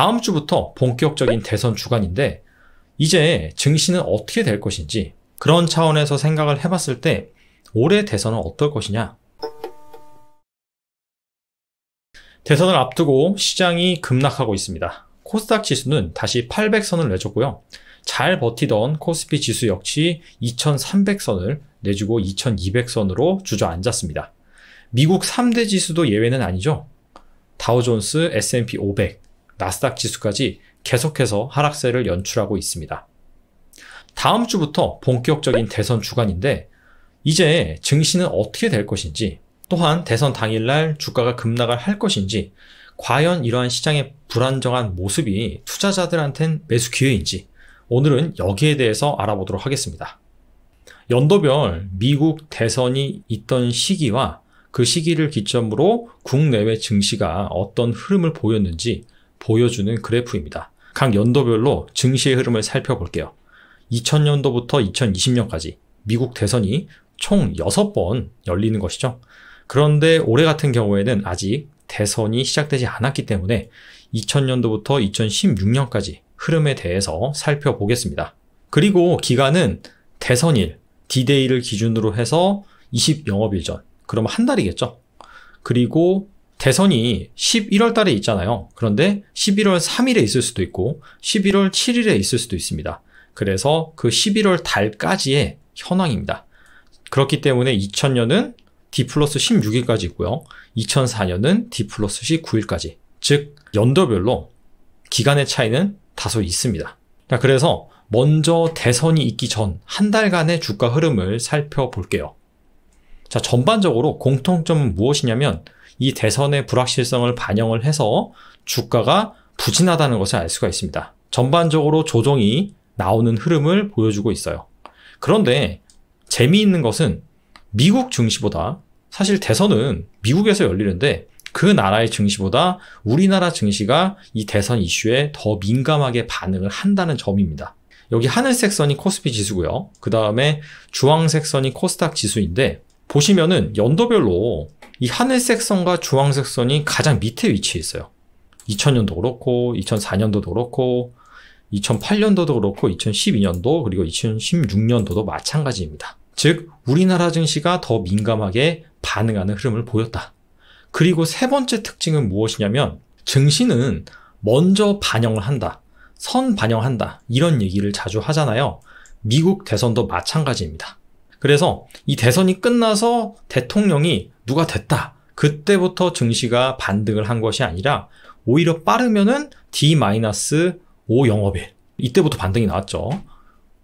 다음 주부터 본격적인 대선 주간인데 이제 증시는 어떻게 될 것인지 그런 차원에서 생각을 해봤을 때 올해 대선은 어떨 것이냐 대선을 앞두고 시장이 급락하고 있습니다. 코스닥 지수는 다시 800선을 내줬고요. 잘 버티던 코스피 지수 역시 2300선을 내주고 2200선으로 주저앉았습니다. 미국 3대 지수도 예외는 아니죠. 다우존스, S&P 500, 나스닥 지수까지 계속해서 하락세를 연출하고 있습니다. 다음 주부터 본격적인 대선 주간인데 이제 증시는 어떻게 될 것인지 또한 대선 당일날 주가가 급락을 할 것인지 과연 이러한 시장의 불안정한 모습이 투자자들한텐 매수 기회인지 오늘은 여기에 대해서 알아보도록 하겠습니다. 연도별 미국 대선이 있던 시기와 그 시기를 기점으로 국내외 증시가 어떤 흐름을 보였는지 보여주는 그래프입니다. 각 연도별로 증시의 흐름을 살펴볼게요. 2000년도부터 2020년까지 미국 대선이 총 6번 열리는 것이죠. 그런데 올해 같은 경우에는 아직 대선이 시작되지 않았기 때문에 2000년도부터 2016년까지 흐름에 대해서 살펴보겠습니다. 그리고 기간은 대선일, 디데이를 기준으로 해서 20 영업일 전, 그럼한 달이겠죠. 그리고 대선이 11월 달에 있잖아요. 그런데 11월 3일에 있을 수도 있고 11월 7일에 있을 수도 있습니다. 그래서 그 11월 달까지의 현황입니다. 그렇기 때문에 2000년은 D 플러스 16일까지 있고요. 2004년은 D 플러스 19일까지. 즉, 연도별로 기간의 차이는 다소 있습니다. 그래서 먼저 대선이 있기 전 한 달간의 주가 흐름을 살펴볼게요. 자, 전반적으로 공통점은 무엇이냐면 이 대선의 불확실성을 반영을 해서 주가가 부진하다는 것을 알 수가 있습니다. 전반적으로 조정이 나오는 흐름을 보여주고 있어요. 그런데 재미있는 것은 미국 증시보다 사실 대선은 미국에서 열리는데 그 나라의 증시보다 우리나라 증시가 이 대선 이슈에 더 민감하게 반응을 한다는 점입니다. 여기 하늘색 선이 코스피 지수고요. 그 다음에 주황색 선이 코스닥 지수인데 보시면은 연도별로 이 하늘색 선과 주황색 선이 가장 밑에 위치해 있어요. 2000년도 그렇고 2004년도도 그렇고 2008년도도 그렇고 2012년도 그리고 2016년도도 마찬가지입니다. 즉 우리나라 증시가 더 민감하게 반응하는 흐름을 보였다. 그리고 세 번째 특징은 무엇이냐면 증시는 먼저 반영을 한다. 선 반영한다. 이런 얘기를 자주 하잖아요. 미국 대선도 마찬가지입니다. 그래서 이 대선이 끝나서 대통령이 누가 됐다. 그때부터 증시가 반등을 한 것이 아니라 오히려 빠르면은 D-5영업일. 이때부터 반등이 나왔죠.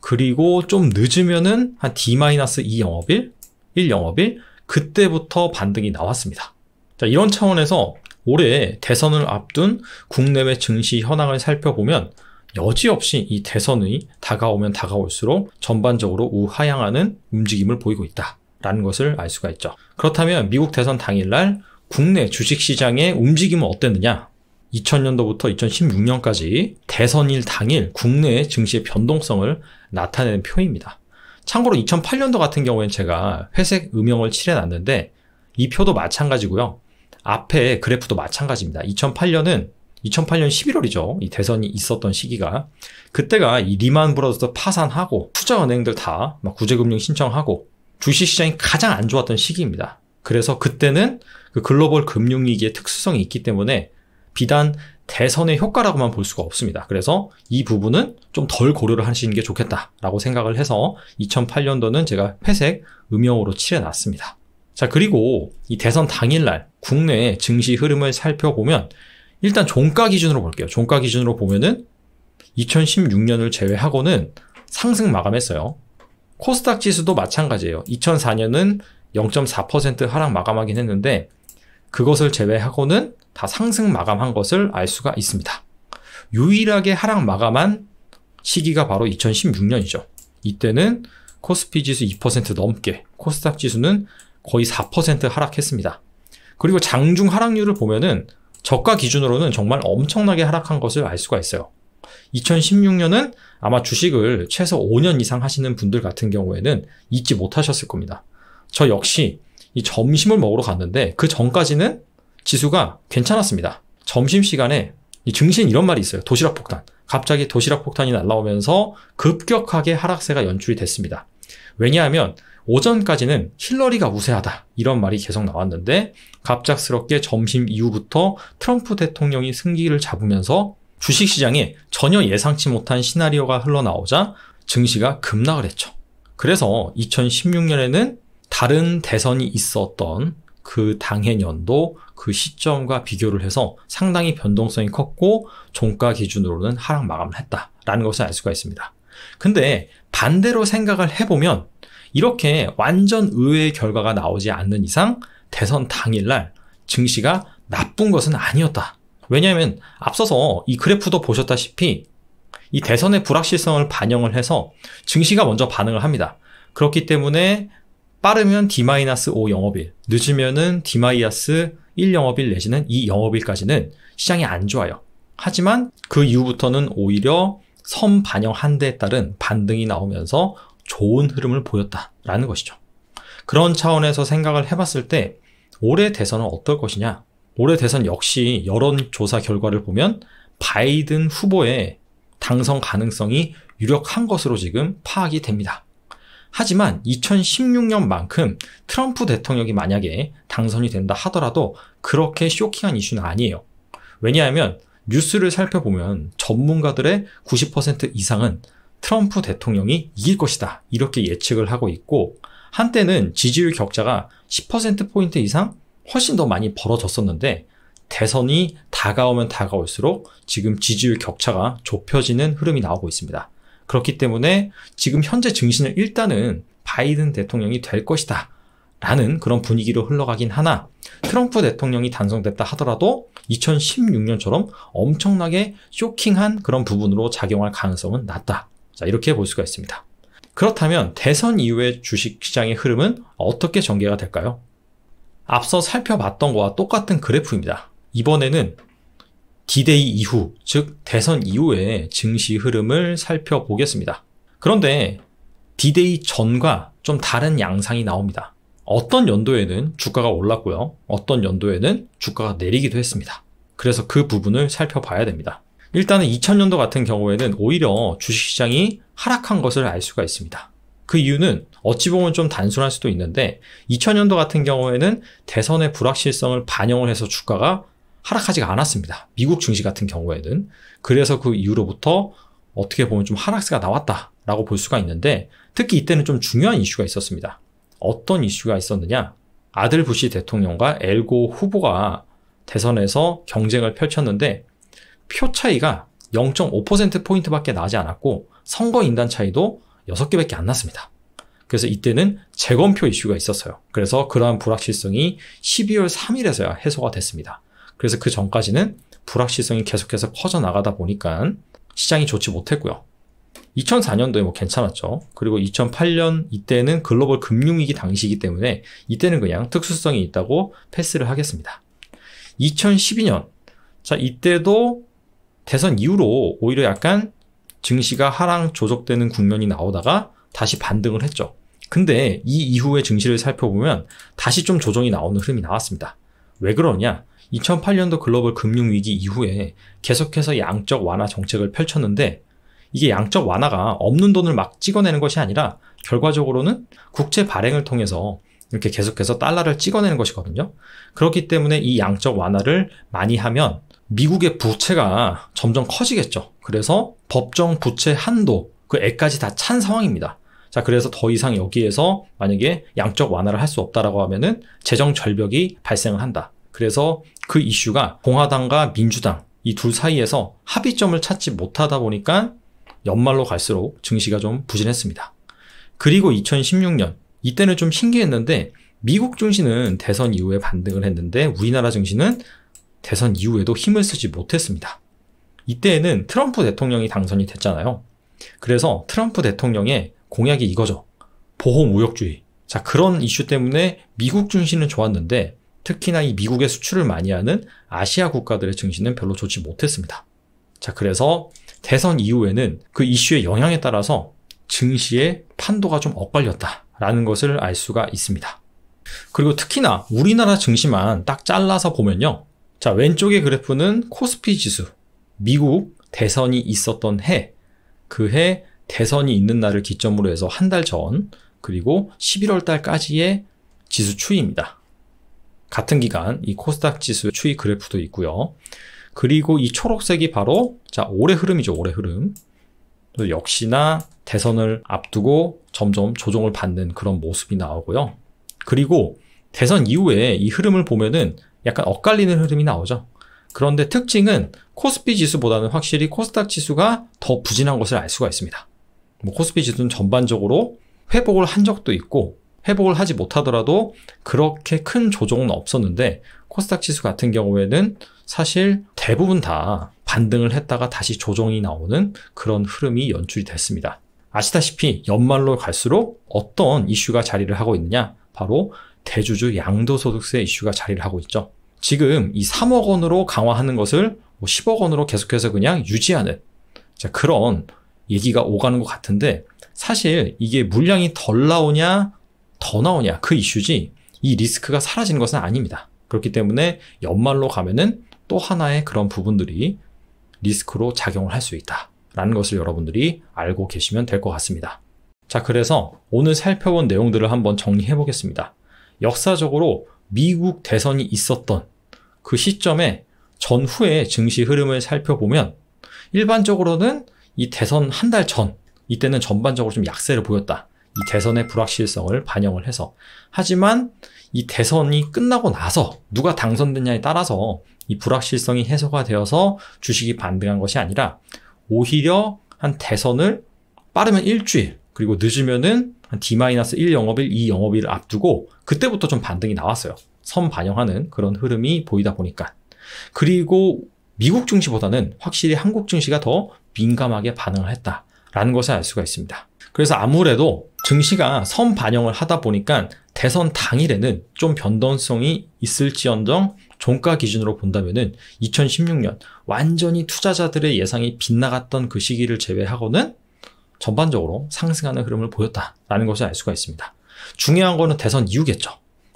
그리고 좀 늦으면은 한 D-2영업일, 1영업일 그때부터 반등이 나왔습니다. 자, 이런 차원에서 올해 대선을 앞둔 국내외 증시 현황을 살펴보면 여지없이 이 대선이 다가오면 다가올수록 전반적으로 우하향하는 움직임을 보이고 있다. 라는 것을 알 수가 있죠. 그렇다면 미국 대선 당일날 국내 주식시장의 움직임은 어땠느냐? 2000년도부터 2016년까지 대선일 당일 국내의 증시의 변동성을 나타내는 표입니다. 참고로 2008년도 같은 경우엔 제가 회색 음영을 칠해놨는데 이 표도 마찬가지고요. 앞에 그래프도 마찬가지입니다. 2008년은 2008년 11월이죠. 이 대선이 있었던 시기가 그때가 이 리만 브라더스 파산하고 투자 은행들 다 구제금융 신청하고 주식시장이 가장 안 좋았던 시기입니다. 그래서 그때는 그 글로벌 금융위기의 특수성이 있기 때문에 비단 대선의 효과라고만 볼 수가 없습니다. 그래서 이 부분은 좀 덜 고려를 하시는 게 좋겠다라고 생각을 해서 2008년도는 제가 회색 음영으로 칠해놨습니다. 자, 그리고 이 대선 당일날 국내의 증시 흐름을 살펴보면 일단 종가 기준으로 볼게요. 종가 기준으로 보면은 2016년을 제외하고는 상승 마감했어요. 코스닥 지수도 마찬가지예요. 2004년은 0.4% 하락 마감하긴 했는데 그것을 제외하고는 다 상승 마감한 것을 알 수가 있습니다. 유일하게 하락 마감한 시기가 바로 2016년이죠. 이때는 코스피 지수 2% 넘게 코스닥 지수는 거의 4% 하락했습니다. 그리고 장중 하락률을 보면은 저가 기준으로는 정말 엄청나게 하락한 것을 알 수가 있어요. 2016년은 아마 주식을 최소 5년 이상 하시는 분들 같은 경우에는 잊지 못하셨을 겁니다. 저 역시 이 점심을 먹으러 갔는데 그 전까지는 지수가 괜찮았습니다. 점심 시간에 이증시는 이런 말이 있어요. 도시락 폭탄. 갑자기 도시락 폭탄이 날라오면서 급격하게 하락세가 연출이 됐습니다. 왜냐하면 오전까지는 힐러리가 우세하다 이런 말이 계속 나왔는데 갑작스럽게 점심 이후부터 트럼프 대통령이 승기를 잡으면서 주식시장에 전혀 예상치 못한 시나리오가 흘러나오자 증시가 급락을 했죠. 그래서 2016년에는 다른 대선이 있었던 그 당해 년도 그 시점과 비교를 해서 상당히 변동성이 컸고 종가 기준으로는 하락 마감을 했다라는 것을 알 수가 있습니다. 근데 반대로 생각을 해보면 이렇게 완전 의외의 결과가 나오지 않는 이상 대선 당일날 증시가 나쁜 것은 아니었다. 왜냐하면 앞서서 이 그래프도 보셨다시피 이 대선의 불확실성을 반영을 해서 증시가 먼저 반응을 합니다. 그렇기 때문에 빠르면 D-5 영업일, 늦으면은 D-1 영업일 내지는 2 영업일까지는 시장이 안 좋아요. 하지만 그 이후부터는 오히려 선 반영 한데에 따른 반등이 나오면서 좋은 흐름을 보였다라는 것이죠. 그런 차원에서 생각을 해봤을 때 올해 대선은 어떨 것이냐? 올해 대선 역시 여론조사 결과를 보면 바이든 후보의 당선 가능성이 유력한 것으로 지금 파악이 됩니다. 하지만 2016년만큼 트럼프 대통령이 만약에 당선이 된다 하더라도 그렇게 쇼킹한 이슈는 아니에요. 왜냐하면 뉴스를 살펴보면 전문가들의 90% 이상은 트럼프 대통령이 이길 것이다. 이렇게 예측을 하고 있고, 한때는 지지율 격차가 10%포인트 이상 훨씬 더 많이 벌어졌었는데 대선이 다가오면 다가올수록 지금 지지율 격차가 좁혀지는 흐름이 나오고 있습니다. 그렇기 때문에 지금 현재 증시는 일단은 바이든 대통령이 될 것이다. 라는 그런 분위기로 흘러가긴 하나 트럼프 대통령이 단성됐다 하더라도 2016년처럼 엄청나게 쇼킹한 그런 부분으로 작용할 가능성은 낮다. 자, 이렇게 볼 수가 있습니다. 그렇다면 대선 이후의 주식시장의 흐름은 어떻게 전개가 될까요? 앞서 살펴봤던 거와 똑같은 그래프입니다. 이번에는 디데이 이후, 즉 대선 이후의 증시 흐름을 살펴보겠습니다. 그런데 디데이 전과 좀 다른 양상이 나옵니다. 어떤 연도에는 주가가 올랐고요. 어떤 연도에는 주가가 내리기도 했습니다. 그래서 그 부분을 살펴봐야 됩니다. 일단은 2000년도 같은 경우에는 오히려 주식시장이 하락한 것을 알 수가 있습니다. 그 이유는 어찌 보면 좀 단순할 수도 있는데 2000년도 같은 경우에는 대선의 불확실성을 반영을 해서 주가가 하락하지가 않았습니다. 미국 증시 같은 경우에는. 그래서 그 이후로부터 어떻게 보면 좀 하락세가 나왔다라고 볼 수가 있는데 특히 이때는 좀 중요한 이슈가 있었습니다. 어떤 이슈가 있었느냐? 아들 부시 대통령과 엘고 후보가 대선에서 경쟁을 펼쳤는데 표 차이가 0.5%포인트밖에 나지 않았고 선거 인단 차이도 6개밖에 안 났습니다. 그래서 이때는 재검표 이슈가 있었어요. 그래서 그러한 불확실성이 12월 3일에서야 해소가 됐습니다. 그래서 그 전까지는 불확실성이 계속해서 퍼져나가다 보니까 시장이 좋지 못했고요. 2004년도에 뭐 괜찮았죠. 그리고 2008년 이때는 글로벌 금융위기 당시이기 때문에 이때는 그냥 특수성이 있다고 패스를 하겠습니다. 2012년. 자, 이때도 대선 이후로 오히려 약간 증시가 하락 조정되는 국면이 나오다가 다시 반등을 했죠. 근데 이 이후의 증시를 살펴보면 다시 좀 조정이 나오는 흐름이 나왔습니다. 왜 그러냐? 2008년도 글로벌 금융위기 이후에 계속해서 양적 완화 정책을 펼쳤는데 이게 양적 완화가 없는 돈을 막 찍어내는 것이 아니라 결과적으로는 국채 발행을 통해서 이렇게 계속해서 달러를 찍어내는 것이거든요. 그렇기 때문에 이 양적 완화를 많이 하면 미국의 부채가 점점 커지겠죠. 그래서 법정 부채 한도, 그 애까지 다 찬 상황입니다. 자, 그래서 더 이상 여기에서 만약에 양적 완화를 할 수 없다라고 하면은 재정 절벽이 발생을 한다. 그래서 그 이슈가 공화당과 민주당 이 둘 사이에서 합의점을 찾지 못하다 보니까 연말로 갈수록 증시가 좀 부진했습니다. 그리고 2016년 이때는 좀 신기했는데 미국 증시는 대선 이후에 반등을 했는데 우리나라 증시는 대선 이후에도 힘을 쓰지 못했습니다. 이때에는 트럼프 대통령이 당선이 됐잖아요. 그래서 트럼프 대통령의 공약이 이거죠. 보호 무역주의. 자, 그런 이슈 때문에 미국 증시는 좋았는데 특히나 이 미국의 수출을 많이 하는 아시아 국가들의 증시는 별로 좋지 못했습니다. 자, 그래서 대선 이후에는 그 이슈의 영향에 따라서 증시의 판도가 좀 엇갈렸다라는 것을 알 수가 있습니다. 그리고 특히나 우리나라 증시만 딱 잘라서 보면요. 자, 왼쪽의 그래프는 코스피 지수. 미국 대선이 있었던 해. 그해 대선이 있는 날을 기점으로 해서 한 달 전, 그리고 11월 달까지의 지수 추이입니다. 같은 기간 이 코스닥 지수 추이 그래프도 있고요. 그리고 이 초록색이 바로 자 올해 흐름이죠. 올해 흐름. 역시나 대선을 앞두고 점점 조정을 받는 그런 모습이 나오고요. 그리고 대선 이후에 이 흐름을 보면은 약간 엇갈리는 흐름이 나오죠. 그런데 특징은 코스피 지수보다는 확실히 코스닥 지수가 더 부진한 것을 알 수가 있습니다. 뭐 코스피 지수는 전반적으로 회복을 한 적도 있고 회복을 하지 못하더라도 그렇게 큰 조정은 없었는데 코스닥 지수 같은 경우에는 사실 대부분 다 반등을 했다가 다시 조정이 나오는 그런 흐름이 연출이 됐습니다. 아시다시피 연말로 갈수록 어떤 이슈가 자리를 하고 있느냐? 바로 대주주 양도소득세 이슈가 자리를 하고 있죠. 지금 이 3억 원으로 강화하는 것을 10억 뭐 원으로 계속해서 그냥 유지하는 그런 얘기가 오가는 것 같은데 사실 이게 물량이 덜 나오냐 더 나오냐 그 이슈지 이 리스크가 사라지는 것은 아닙니다. 그렇기 때문에 연말로 가면은 또 하나의 그런 부분들이 리스크로 작용을 할 수 있다라는 것을 여러분들이 알고 계시면 될 것 같습니다. 자, 그래서 오늘 살펴본 내용들을 한번 정리해 보겠습니다. 역사적으로 미국 대선이 있었던 그 시점에 전후의 증시 흐름을 살펴보면 일반적으로는 이 대선 한 달 전, 이때는 전반적으로 좀 약세를 보였다. 이 대선의 불확실성을 반영을 해서. 하지만 이 대선이 끝나고 나서 누가 당선되냐에 따라서 이 불확실성이 해소가 되어서 주식이 반등한 것이 아니라 오히려 한 대선을 빠르면 일주일, 그리고 늦으면은 한 D-1 영업일, 2 영업일을 앞두고 그때부터 좀 반등이 나왔어요. 선 반영하는 그런 흐름이 보이다 보니까. 그리고 미국 증시보다는 확실히 한국 증시가 더 민감하게 반응을 했다라는 것을 알 수가 있습니다. 그래서 아무래도 증시가 선 반영을 하다 보니까 대선 당일에는 좀 변동성이 있을지언정 종가 기준으로 본다면은 2016년 완전히 투자자들의 예상이 빗나갔던 그 시기를 제외하고는 전반적으로 상승하는 흐름을 보였다라는 것을 알 수가 있습니다. 중요한 거는 대선 이후겠죠.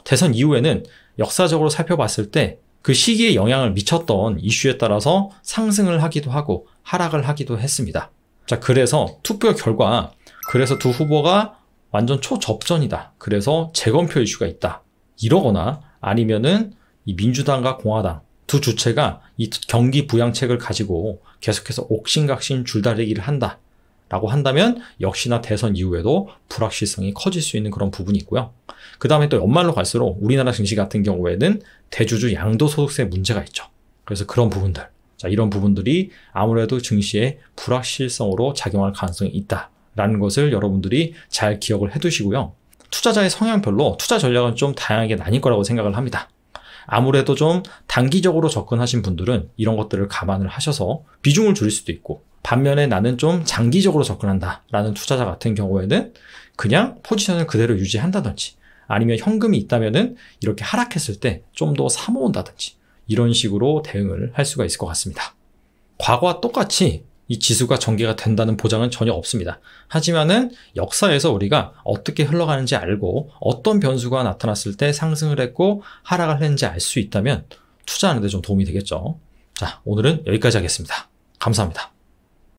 대선 이후에는 역사적으로 살펴봤을 때그 시기에 영향을 미쳤던 이슈에 따라서 상승을 하기도 하고 하락을 하기도 했습니다. 자, 그래서 투표 결과 그래서 두 후보가 완전 초접전이다. 그래서 재검표 이슈가 있다. 이러거나 아니면은 이 민주당과 공화당 두 주체가 이 경기 부양책을 가지고 계속해서 옥신각신 줄다리기를 한다. 라고 한다면 역시나 대선 이후에도 불확실성이 커질 수 있는 그런 부분이 있고요. 그 다음에 또 연말로 갈수록 우리나라 증시 같은 경우에는 대주주 양도소득세 문제가 있죠. 그래서 그런 부분들. 자, 이런 부분들이 아무래도 증시의 불확실성으로 작용할 가능성이 있다라는 것을 여러분들이 잘 기억을 해 두시고요. 투자자의 성향별로 투자 전략은 좀 다양하게 나뉠 거라고 생각을 합니다. 아무래도 좀 단기적으로 접근하신 분들은 이런 것들을 감안을 하셔서 비중을 줄일 수도 있고 반면에 나는 좀 장기적으로 접근한다라는 투자자 같은 경우에는 그냥 포지션을 그대로 유지한다든지 아니면 현금이 있다면은 이렇게 하락했을 때 좀 더 사모은다든지 이런 식으로 대응을 할 수가 있을 것 같습니다. 과거와 똑같이 이 지수가 전개가 된다는 보장은 전혀 없습니다. 하지만은 역사에서 우리가 어떻게 흘러가는지 알고 어떤 변수가 나타났을 때 상승을 했고 하락을 했는지 알 수 있다면 투자하는 데 좀 도움이 되겠죠. 자, 오늘은 여기까지 하겠습니다. 감사합니다.